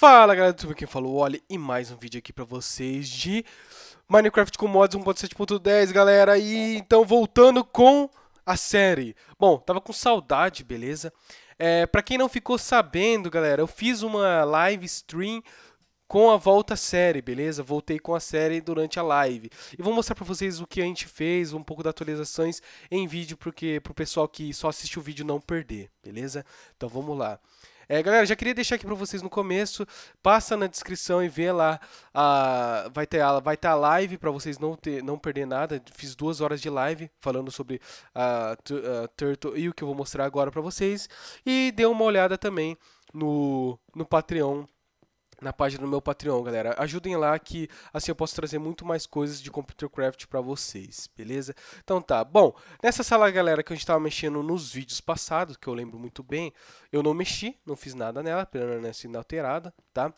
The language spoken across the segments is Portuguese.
Fala galera do YouTube, quem falou Oli e mais um vídeo aqui pra vocês de Minecraft com mods 1.7.10 galera E então voltando com a série Bom, tava com saudade, beleza? É, pra quem não ficou sabendo galera, eu fiz uma live stream com a volta série, beleza? Voltei com a série durante a live E vou mostrar pra vocês o que a gente fez, um pouco das atualizações em vídeo porque, Pro pessoal que só assiste o vídeo não perder, beleza? Então vamos lá é, galera, já queria deixar aqui para vocês no começo. Passa na descrição e vê lá. A, vai ter a, vai ter tá a live para vocês não, ter, não perder nada. Fiz duas horas de live falando sobre a, a Turtle e o que eu vou mostrar agora para vocês. E dê uma olhada também no, no Patreon na página do meu Patreon, galera. Ajudem lá que assim eu posso trazer muito mais coisas de Computercraft para vocês, beleza? Então tá. Bom, nessa sala, galera, que a gente tava mexendo nos vídeos passados, que eu lembro muito bem, eu não mexi, não fiz nada nela, permanece inalterada, tá?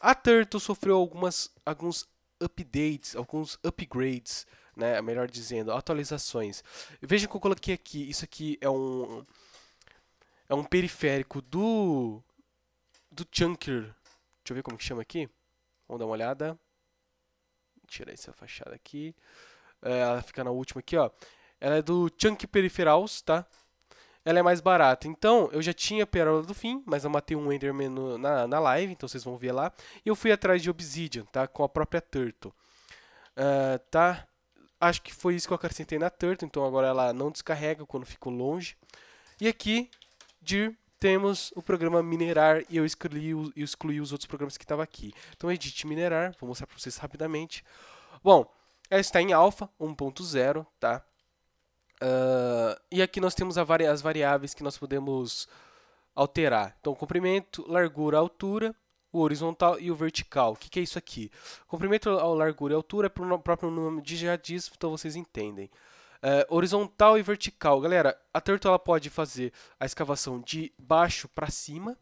A Turtle sofreu algumas alguns updates, alguns upgrades, né, melhor dizendo, atualizações. Vejam que eu coloquei aqui, isso aqui é um é um periférico do do Chunker Deixa eu ver como que chama aqui. Vamos dar uma olhada. Tirar essa fachada aqui. É, ela fica na última aqui, ó. Ela é do Chunk Peripherals, tá? Ela é mais barata. Então, eu já tinha a Pérola do Fim, mas eu matei um Enderman no, na, na live, então vocês vão ver lá. E eu fui atrás de Obsidian, tá? Com a própria Turtle. Uh, tá? Acho que foi isso que eu acrescentei na Turtle, então agora ela não descarrega quando fico longe. E aqui, Deer temos o programa minerar e eu excluí, eu excluí os outros programas que estavam aqui. Então, edit minerar, vou mostrar para vocês rapidamente. Bom, ela está em alfa 1.0, tá? Uh, e aqui nós temos vari as variáveis que nós podemos alterar. Então, comprimento, largura, altura, o horizontal e o vertical. O que, que é isso aqui? Comprimento, largura e altura é para o próprio nome de já diz, então vocês entendem. É, horizontal e vertical. Galera, a ela pode fazer a escavação de baixo para cima,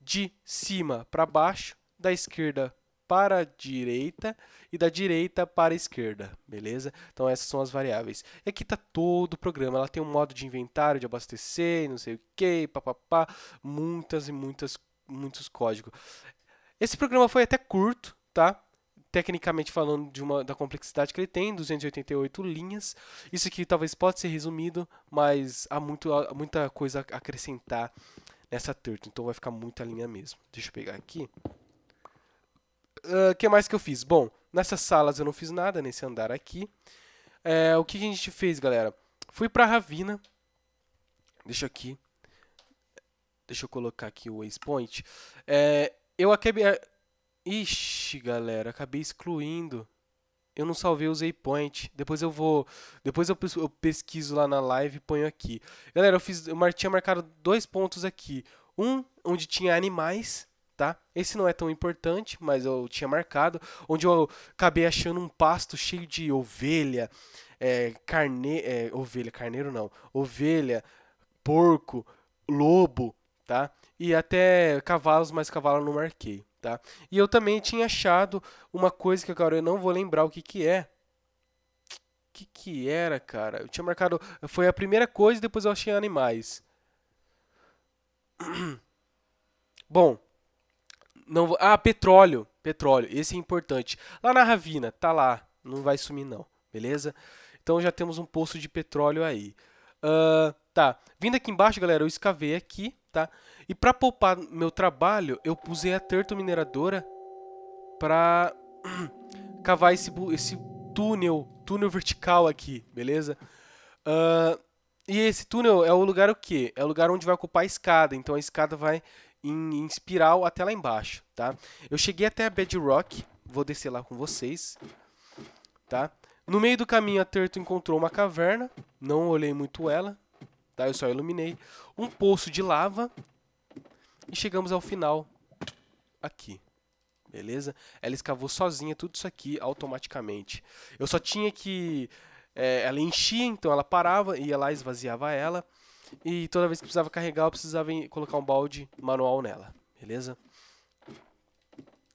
de cima para baixo, da esquerda para a direita e da direita para a esquerda, beleza? Então essas são as variáveis. E aqui está todo o programa, ela tem um modo de inventário, de abastecer, não sei o que, papapá, muitas e muitas, muitos códigos. Esse programa foi até curto, tá? tecnicamente falando, de uma, da complexidade que ele tem, 288 linhas. Isso aqui talvez pode ser resumido, mas há muito, muita coisa a acrescentar nessa turtle, então vai ficar muita linha mesmo. Deixa eu pegar aqui. O uh, ah, que mais que eu fiz? Bom, nessas salas eu não fiz nada, nesse andar aqui. Eh, o que, que a gente fez, galera? Fui pra Ravina. Deixa aqui. Deixa eu colocar aqui o waypoint. É, eu acabei, eh, Ixi, galera, acabei excluindo. Eu não salvei, usei point. Depois eu vou. Depois eu, pesquiso lá na live e ponho aqui. Galera, eu fiz. Eu tinha marcado dois pontos aqui. Um, onde tinha animais, tá? Esse não é tão importante, mas eu tinha marcado. Onde eu acabei achando um pasto cheio de ovelha, é, carne, é, ovelha, carneiro não. Ovelha, porco, lobo, tá? E até cavalos, mas cavalo não marquei. Tá? E eu também tinha achado uma coisa que agora eu não vou lembrar o que, que é. O que, que era, cara? Eu tinha marcado. Foi a primeira coisa e depois eu achei animais. Bom. Não, ah, petróleo. Petróleo. Esse é importante. Lá na Ravina, tá lá. Não vai sumir, não. Beleza? Então já temos um poço de petróleo aí. Uh, tá. Vindo aqui embaixo, galera, eu escavei aqui tá? E para poupar meu trabalho, eu usei a terto mineradora para cavar esse, esse túnel, túnel vertical aqui, beleza? Uh, e esse túnel é o lugar o quê? É o lugar onde vai ocupar a escada, então a escada vai em, em espiral até lá embaixo, tá? Eu cheguei até a Bedrock, vou descer lá com vocês, tá? No meio do caminho a Terto encontrou uma caverna, não olhei muito ela, tá? Eu só iluminei. Um poço de lava. E chegamos ao final aqui. Beleza? Ela escavou sozinha tudo isso aqui automaticamente. Eu só tinha que... É, ela enchia, então ela parava, ia lá, esvaziava ela. E toda vez que precisava carregar, eu precisava colocar um balde manual nela. Beleza?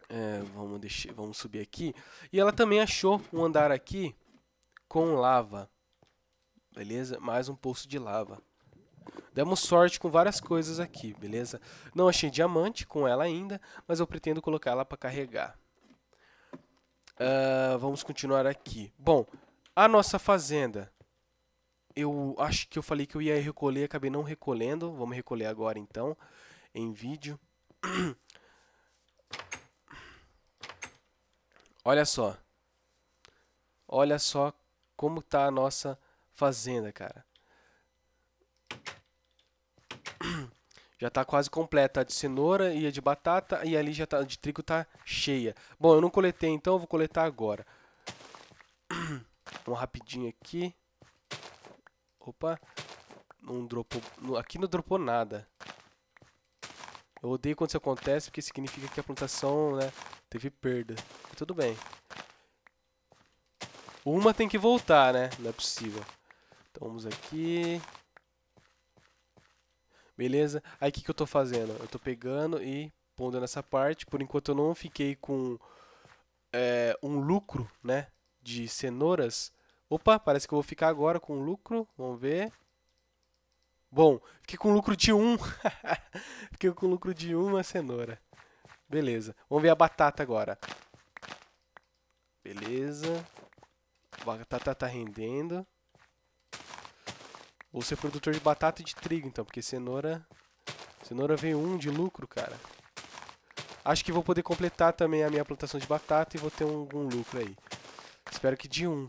É, vamos, deixar, vamos subir aqui. E ela também achou um andar aqui com lava beleza? Mais um poço de lava. Demos sorte com várias coisas aqui, beleza? Não achei diamante com ela ainda, mas eu pretendo colocar ela para carregar. Uh, vamos continuar aqui. Bom, a nossa fazenda. Eu acho que eu falei que eu ia recolher, acabei não recolhendo. Vamos recolher agora então, em vídeo. Olha só. Olha só como tá a nossa fazenda, cara. Já tá quase completa a de cenoura e a de batata e ali já tá de trigo tá cheia. Bom, eu não coletei, então eu vou coletar agora. Um rapidinho aqui. Opa. Não dropou, aqui não dropou nada. Eu odeio quando isso acontece porque significa que a plantação, né, teve perda. Tudo bem. Uma tem que voltar, né? Não é possível. Então vamos aqui. Beleza? Aí o que, que eu estou fazendo? Eu estou pegando e pondo nessa parte. Por enquanto eu não fiquei com é, um lucro, né? De cenouras. Opa, parece que eu vou ficar agora com lucro. Vamos ver. Bom, fiquei com lucro de Um. fiquei com lucro de uma cenoura. Beleza. Vamos ver a batata agora. Beleza. A batata tá rendendo. Ou ser produtor de batata e de trigo, então, porque cenoura... Cenoura veio um de lucro, cara. Acho que vou poder completar também a minha plantação de batata e vou ter algum um lucro aí. Espero que de um.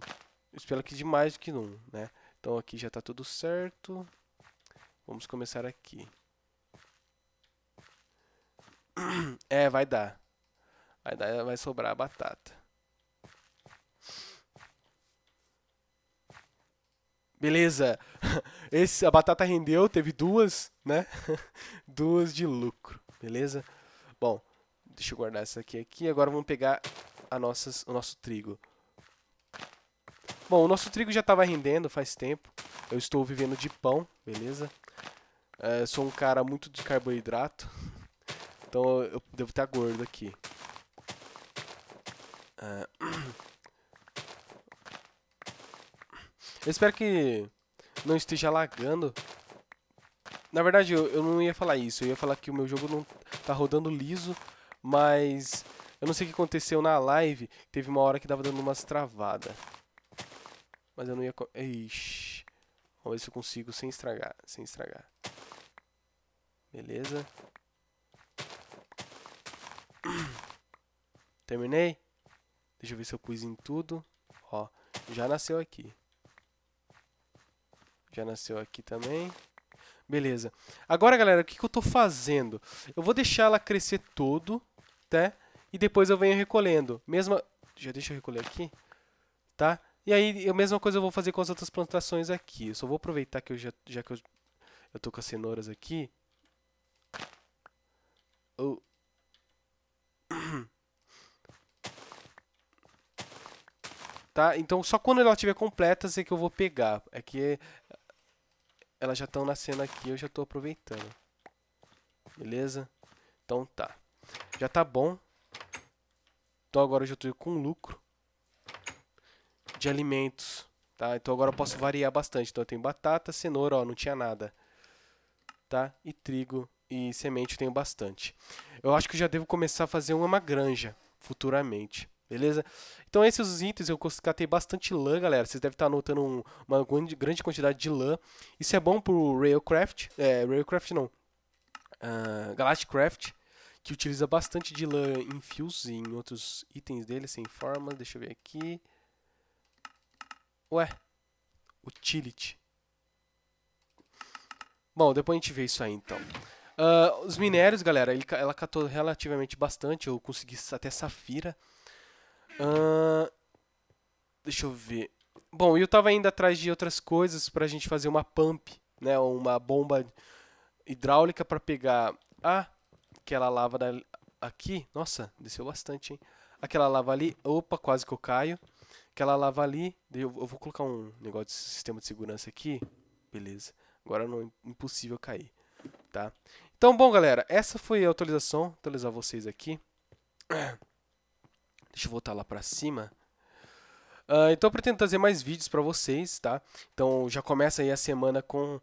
Espero que de mais do que um, né? Então aqui já está tudo certo. Vamos começar aqui. É, vai dar. Vai dar, vai sobrar a batata. Beleza. Esse, a batata rendeu, teve duas, né? duas de lucro, beleza? Bom, deixa eu guardar essa aqui. aqui. Agora vamos pegar a nossas, o nosso trigo. Bom, o nosso trigo já estava rendendo faz tempo. Eu estou vivendo de pão, beleza? É, sou um cara muito de carboidrato. Então eu devo estar gordo aqui. É, eu espero que não esteja lagando. Na verdade, eu, eu não ia falar isso. Eu ia falar que o meu jogo não tá rodando liso, mas eu não sei o que aconteceu na live. Teve uma hora que tava dando umas travadas. Mas eu não ia... Ixi. Vamos ver se eu consigo sem estragar. Sem estragar. Beleza. Terminei. Deixa eu ver se eu pus em tudo. Ó, já nasceu aqui. Já nasceu aqui também. Beleza. Agora, galera, o que, que eu estou fazendo? Eu vou deixar ela crescer todo, tá? E depois eu venho recolhendo. Mesma... Já deixa eu recolher aqui. Tá? E aí, a mesma coisa eu vou fazer com as outras plantações aqui. Eu só vou aproveitar que eu já, já que eu, eu tô com as cenouras aqui. Oh. Tá? Então, só quando ela estiver completa é que eu vou pegar. É que elas já estão nascendo aqui, eu já estou aproveitando. Beleza? Então tá. Já tá bom. Então agora eu já estou com lucro de alimentos. Tá? Então agora eu posso variar bastante. Então eu tenho batata, cenoura, ó, não tinha nada. Tá? E trigo e semente eu tenho bastante. Eu acho que eu já devo começar a fazer uma granja futuramente. Beleza? Então esses itens eu catei bastante lã, galera. Vocês devem estar notando um, uma grande quantidade de lã. Isso é bom pro Railcraft. É, Railcraft não. Uh, Galacticraft. Que utiliza bastante de lã em fios e em outros itens dele, sem forma. Deixa eu ver aqui. Ué. Utility. Bom, depois a gente vê isso aí então. Uh, os minérios, galera, ele, ela catou relativamente bastante. Eu consegui até safira. Uh, deixa eu ver. Bom, eu estava ainda atrás de outras coisas para a gente fazer uma pump, né? Uma bomba hidráulica para pegar a aquela lava da, aqui. Nossa, desceu bastante, hein? Aquela lava ali. Opa, quase que eu caio. Aquela lava ali. Eu, eu vou colocar um negócio de sistema de segurança aqui. Beleza. Agora não é impossível cair, tá? Então, bom, galera, essa foi a atualização. Vou atualizar vocês aqui. Deixa eu voltar lá para cima. Uh, então eu pretendo trazer mais vídeos para vocês, tá? Então já começa aí a semana com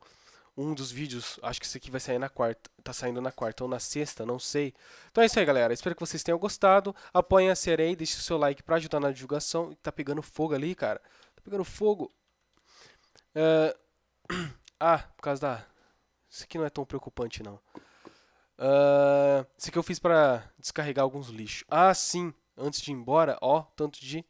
um dos vídeos. Acho que esse aqui vai sair na quarta. Tá saindo na quarta ou na sexta, não sei. Então é isso aí, galera. Espero que vocês tenham gostado. Apoiem a Serei, deixe o seu like para ajudar na divulgação. Tá pegando fogo ali, cara. Tá pegando fogo. Uh... Ah, por causa da... Isso aqui não é tão preocupante, não. Uh... Isso aqui eu fiz para descarregar alguns lixos. Ah, sim antes de ir embora, ó, tanto de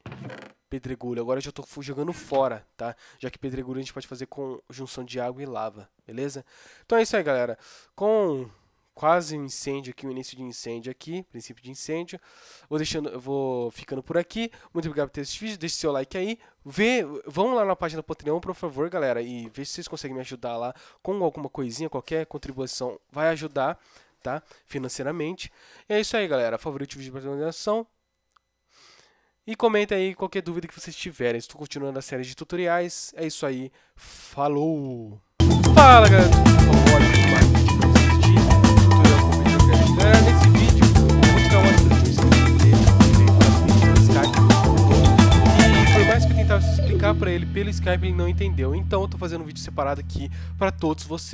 pedregulho. Agora eu já estou jogando fora, tá? Já que pedregulho a gente pode fazer com junção de água e lava, beleza? Então é isso aí, galera. Com quase um incêndio aqui, o um início de incêndio aqui, princípio de incêndio. Vou deixando, vou ficando por aqui. Muito obrigado por ter assistido, vídeo, deixe seu like aí. Vê, vão lá na página do Patreon, por favor, galera, e ver se vocês conseguem me ajudar lá com alguma coisinha, qualquer contribuição vai ajudar, tá? Financeiramente. E é isso aí, galera. Favorite o vídeo de organização. E comenta aí qualquer dúvida que vocês tiverem. Estou continuando a série de tutoriais. É isso aí. Falou! Fala, galera! Nesse vídeo, eu vou tirar uma explicar para ele pelo Skype, ele não entendeu. Então eu tô fazendo um vídeo separado aqui para todos vocês.